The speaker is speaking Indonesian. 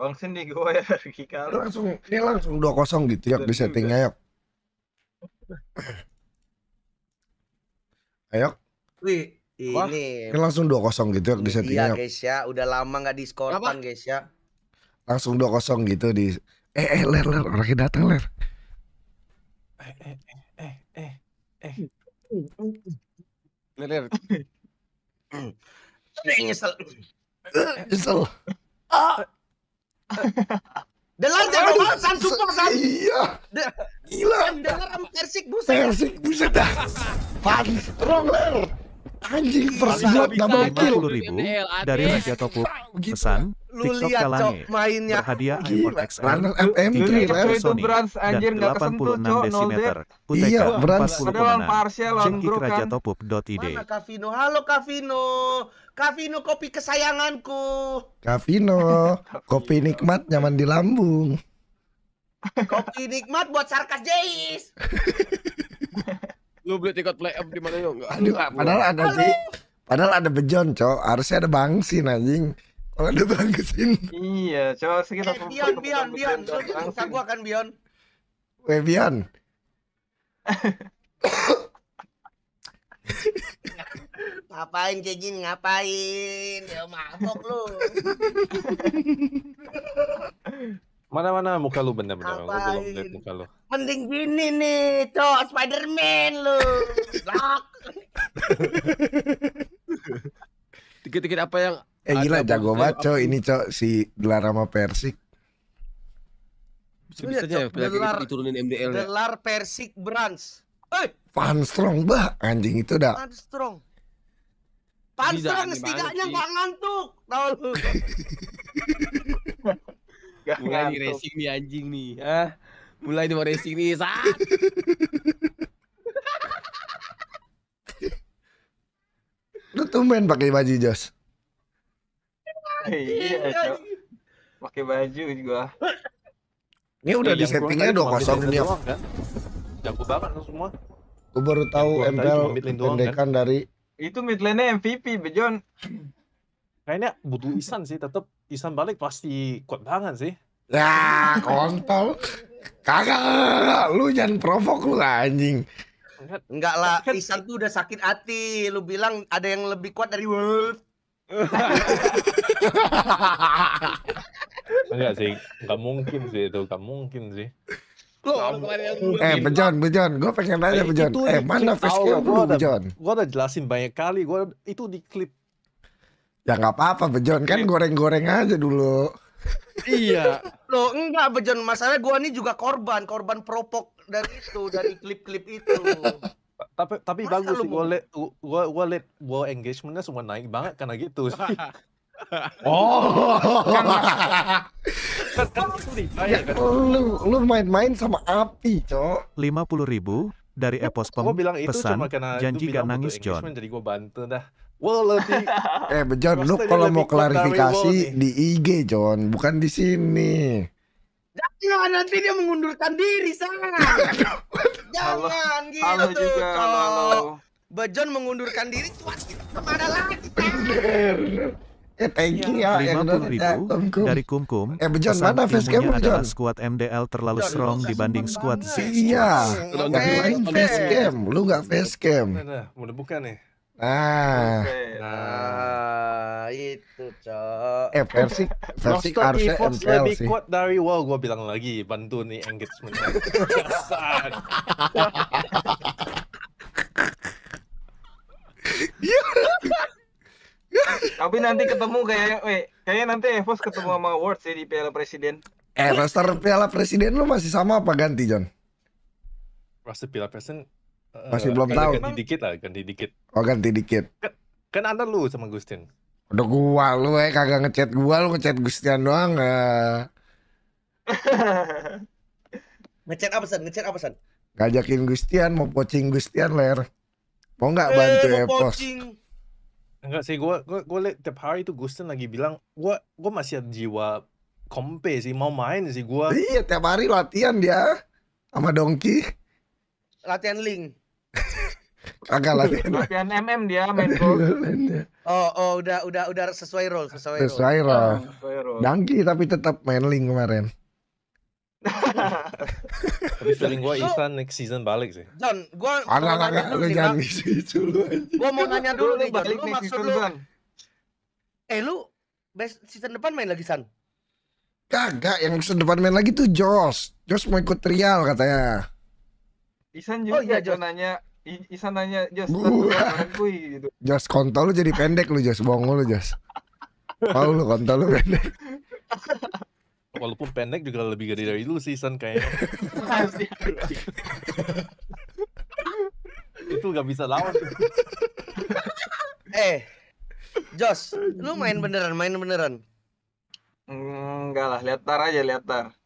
Ya, langsung gitu ya, sini gue ya Ricky kalau Langsung ini langsung dua kosong gitu ya di settingnya ya. Ayo. Wih, ini. Ini langsung dua kosong gitu ya di settingnya. Iya guys ya, udah lama nggak di skorpan guys ya. Langsung dua kosong gitu di Eh eh ler ler orangnya datang ler. Eh eh eh eh eh. eh. Ler ler. Nyesel. Eh, nyesel. Ah. Delar jago banget San super San. Iya. De Gila. Yang dengar Persik buset. Persik buset dah. Van Stronger. Anjing first blood gitu. double kill. ribu dari Raja Topu gitu. Pesan, lu TikTok lihat Kalane. mainnya. hadiah iPhone X Runner FM lu lihat itu Brans anjir enggak kesentuh cok 0 desimeter. UTK iya, 46. Padahal parsial lawan bro kan. Jengkikraja.id. Mana Kavino? Halo Kavino. Kavino kopi kesayanganku. Kavino, kopi nikmat nyaman di lambung. kopi nikmat buat sarkas Jais. lu beli tiket play up di mana yuk? Enggak. Aduh, padahal ada sih. Padahal ada bejon, cok. Harusnya ada bangsin anjing. Kalau ada bangsin. Iya, cow sekitar eh, Bion, Bion, Bion. Susah gua kan Bion. We Bion. ngapain Jejin ngapain ya mabok lu Mana-mana muka lu bener-bener. Gue belum lihat muka lu. Mending gini nih, cok. Spiderman lu. Lock. Dikit-dikit apa yang... Eh gila, jago banget eh, Ini cok, si gelar sama Persik. Bisa-bisa aja delar, diturunin MDL gelar Persik Brands. Eh, Van Strong bah anjing itu dah. Van Strong. Pan Strong setidaknya nggak ngantuk, tahu lu. mulai di racing nih anjing nih ah mulai di racing nih saat lu tumben pakai baju jos iya, iya pakai baju gua ini udah iya, di settingnya kan dua kosong nih gitu apa kan? jago banget lu semua gua baru iya, tahu MPL pendekan dari itu mid lane MVP Bejon kayaknya butuh Isan sih tetap Isan balik pasti kuat banget sih Ya kontol. Kagak lu jangan provok lu anjing. Enggak lah, kan- Isan tuh udah sakit hati. Lu bilang ada yang lebih kuat dari Wolf. Enggak sih, enggak mungkin sih itu, enggak mungkin sih. Loh, eh, eh Bejon, eh, Bejon, gue pengen nanya Bejon. Eh, mana facecam lu Bejon? Gue udah jelasin banyak kali, gue itu di klip. Ya nggak apa-apa Bejon, kan iya. goreng-goreng aja dulu. iya, lo enggak bejan masalah gua nih juga korban, korban propok dari itu, dari klip-klip itu. tapi tapi bagus sih gua liat gua gua liat gua engagementnya semua naik banget karena gitu sih. oh, kan, kan ya, kan? lu lu main-main sama api, cok. Lima puluh ribu dari Epos pem pesan, janji gak nangis John. Jadi gua bantu dah. Well, lebih eh John lu kalau mau klarifikasi di IG John, bukan di sini. Jangan nanti dia mengundurkan diri sangat. Jangan halo, gitu. Halo juga, halo, halo. mengundurkan diri tuan kita kemana lagi? Eh, thank ya. you ya. Lima ya, dari kumkum. Eh, Bejon mana facecam Bejon? Squad MDL terlalu strong dibanding squad Z. Iya. Lagi lain cam, lu nggak facecam. udah buka nih. Nah. nah, nah itu cok. Eh versi versi harusnya MPL lebih sih. kuat dari wow gue bilang lagi bantu nih engagement. Tapi nanti ketemu kayak, eh kayak nanti Evos ketemu sama World sih di Piala Presiden. Eh roster Piala Presiden lu masih sama apa ganti John? Roster Piala Presiden eh, masih uh, belum tahu. Ganti dikit lah, ganti dikit Oh ganti dikit. Kan, anda lu sama Gustin. Udah gua lu eh kagak ngechat gua lu ngechat Gustian doang ya. ngechat apa san? Ngechat apa san? Ngajakin Gustian mau pocing Gustian ler. Mau nggak eh, bantu eh, Epos? Enggak sih gue, gue, gue liat tiap hari tuh Gustian lagi bilang gue, gue masih ada jiwa kompe sih mau main sih gua. Iya tiap hari latihan dia sama Dongki. Latihan link. Agak latihan. latihan MM dia main oh, oh udah udah udah sesuai role, sesuai, sesuai iya, role. Oh, sesuai role. Dangki tapi tetap main link kemarin. tapi feeling gue Ivan next season balik sih. Don, gue mau nanya gitu, gitu lu jangan Gue mau nanya dulu nih, balik lu maksud lu. Eh lu best season depan main lagi San? Kagak, yang season depan main lagi tuh Jos. Jos mau ikut trial katanya. Isan oh, juga oh, iya, Jos. nanya Isananya Jos, gitu. Jos kontol lu jadi pendek lu Jos, bongol lu Jos. Tahu lu kontol lu pendek. Walaupun pendek juga lebih gede dari lu sih San kayaknya. Itu gak bisa lawan. eh, Jos, lu main beneran, main beneran. Enggak hmm, lah, lihat tar aja, lihat tar.